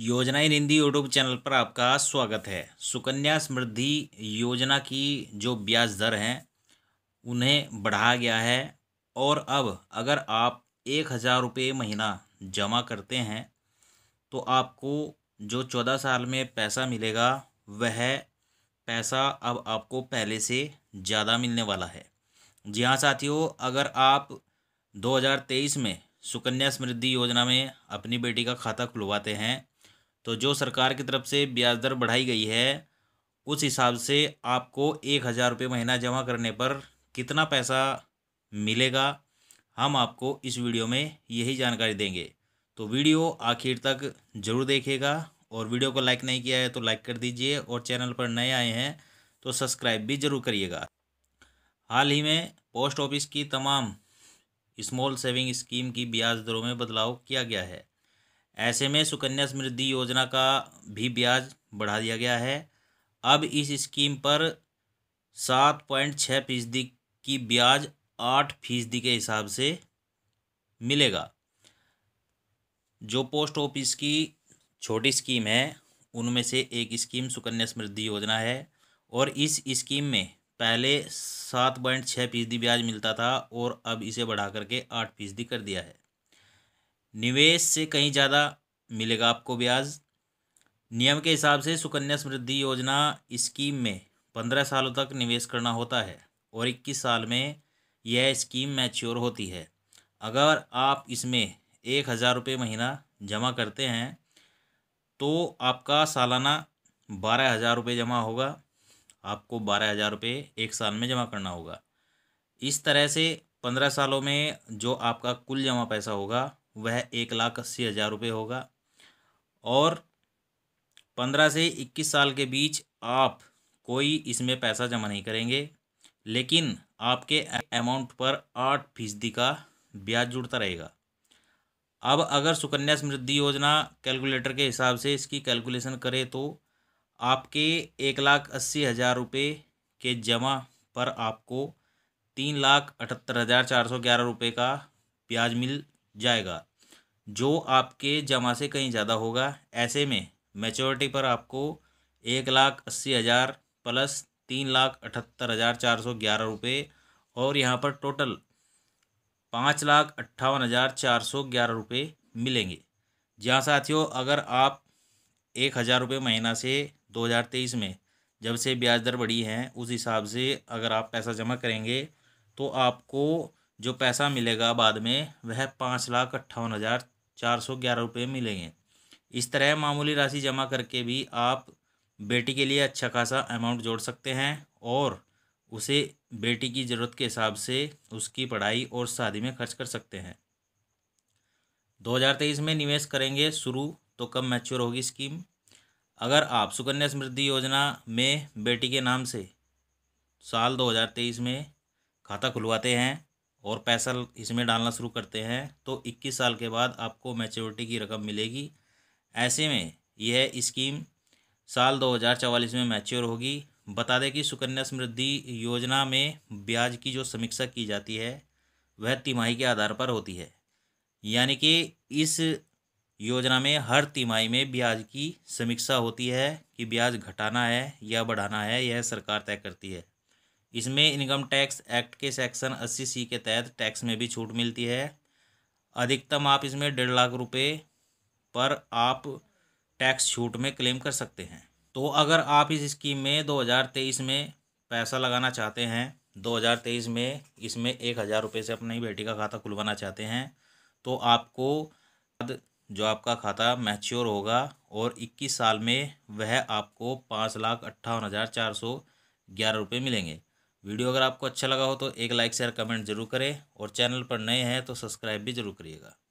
योजना इन Hindi YouTube channel पर आपका स्वागत है सुकन्या समृद्धि योजना की जो ब्याज दर हैं उन्हें बढ़ाया गया है और अब अगर आप एक हज़ार रुपये महीना जमा करते हैं तो आपको जो चौदह साल में पैसा मिलेगा वह पैसा अब आपको पहले से ज़्यादा मिलने वाला है जी हाँ साथियों अगर आप 2023 में सुकन्या समृद्धि योजना में अपनी बेटी का खाता खुलवाते हैं तो जो सरकार की तरफ से ब्याज दर बढ़ाई गई है उस हिसाब से आपको एक हज़ार रुपये महीना जमा करने पर कितना पैसा मिलेगा हम आपको इस वीडियो में यही जानकारी देंगे तो वीडियो आखिर तक ज़रूर देखेगा और वीडियो को लाइक नहीं किया है तो लाइक कर दीजिए और चैनल पर नए आए हैं तो सब्सक्राइब भी ज़रूर करिएगा हाल ही में पोस्ट ऑफिस की तमाम स्मॉल सेविंग स्कीम की ब्याज दरों में बदलाव किया गया है ऐसे में सुकन्या समृद्धि योजना का भी ब्याज बढ़ा दिया गया है अब इस स्कीम पर सात पॉइंट छः फीसदी की ब्याज आठ फीसदी के हिसाब से मिलेगा जो पोस्ट ऑफिस की छोटी स्कीम है उनमें से एक स्कीम सुकन्या समृद्धि योजना है और इस स्कीम में पहले सात पॉइंट छः फीसदी ब्याज मिलता था और अब इसे बढ़ा करके आठ फीसदी कर दिया है निवेश से कहीं ज़्यादा मिलेगा आपको ब्याज नियम के हिसाब से सुकन्या समृद्धि योजना स्कीम में पंद्रह सालों तक निवेश करना होता है और इक्कीस साल में यह स्कीम मैच्योर होती है अगर आप इसमें एक हज़ार रुपये महीना जमा करते हैं तो आपका सालाना बारह हज़ार रुपये जमा होगा आपको बारह हज़ार रुपये एक साल में जमा करना होगा इस तरह से पंद्रह सालों में जो आपका कुल जमा पैसा होगा वह एक लाख अस्सी हज़ार रुपये होगा और पंद्रह से इक्कीस साल के बीच आप कोई इसमें पैसा जमा नहीं करेंगे लेकिन आपके अमाउंट पर आठ फीसदी का ब्याज जुड़ता रहेगा अब अगर सुकन्या समृद्धि योजना कैलकुलेटर के हिसाब से इसकी कैलकुलेशन करें तो आपके एक लाख अस्सी हज़ार रुपये के जमा पर आपको तीन लाख अठहत्तर हज़ार चार सौ ग्यारह रुपये का ब्याज मिल जाएगा जो आपके जमा से कहीं ज़्यादा होगा ऐसे में मेचोरिटी पर आपको एक लाख अस्सी हज़ार प्लस तीन लाख अठहत्तर हज़ार चार सौ ग्यारह रुपये और यहाँ पर टोटल पाँच लाख अट्ठावन हज़ार चार सौ ग्यारह रुपये मिलेंगे जहाँ साथियों अगर आप एक हज़ार रुपये महीना से दो हज़ार तेईस में जब से ब्याज दर बढ़ी है उस हिसाब से अगर आप पैसा जमा करेंगे तो आपको जो पैसा मिलेगा बाद में वह पाँच लाख अट्ठावन हज़ार चार सौ ग्यारह रुपये मिलेंगे इस तरह मामूली राशि जमा करके भी आप बेटी के लिए अच्छा खासा अमाउंट जोड़ सकते हैं और उसे बेटी की ज़रूरत के हिसाब से उसकी पढ़ाई और शादी में खर्च कर सकते हैं 2023 में निवेश करेंगे शुरू तो कब मैच्योर होगी स्कीम अगर आप सुकन्या समृद्धि योजना में बेटी के नाम से साल 2023 में खाता खुलवाते हैं और पैसा इसमें डालना शुरू करते हैं तो 21 साल के बाद आपको मैच्योरिटी की रकम मिलेगी ऐसे में यह स्कीम साल चवालीस में मैच्योर होगी बता दें कि सुकन्या समृद्धि योजना में ब्याज की जो समीक्षा की जाती है वह तिमाही के आधार पर होती है यानी कि इस योजना में हर तिमाही में ब्याज की समीक्षा होती है कि ब्याज घटाना है या बढ़ाना है यह सरकार तय करती है इसमें इनकम टैक्स एक्ट के सेक्शन अस्सी सी के तहत टैक्स में भी छूट मिलती है अधिकतम आप इसमें डेढ़ लाख रुपये पर आप टैक्स छूट में क्लेम कर सकते हैं तो अगर आप इस स्कीम में 2023 में पैसा लगाना चाहते हैं 2023 में इसमें एक हज़ार रुपये से अपनी बेटी का खाता खुलवाना चाहते हैं तो आपको जो आपका खाता मैच्योर होगा और 21 साल में वह आपको पाँच लाख अट्ठावन हज़ार चार सौ ग्यारह रुपये मिलेंगे वीडियो अगर आपको अच्छा लगा हो तो एक लाइक शेयर कमेंट जरूर करें और चैनल पर नए हैं तो सब्सक्राइब भी जरूर करिएगा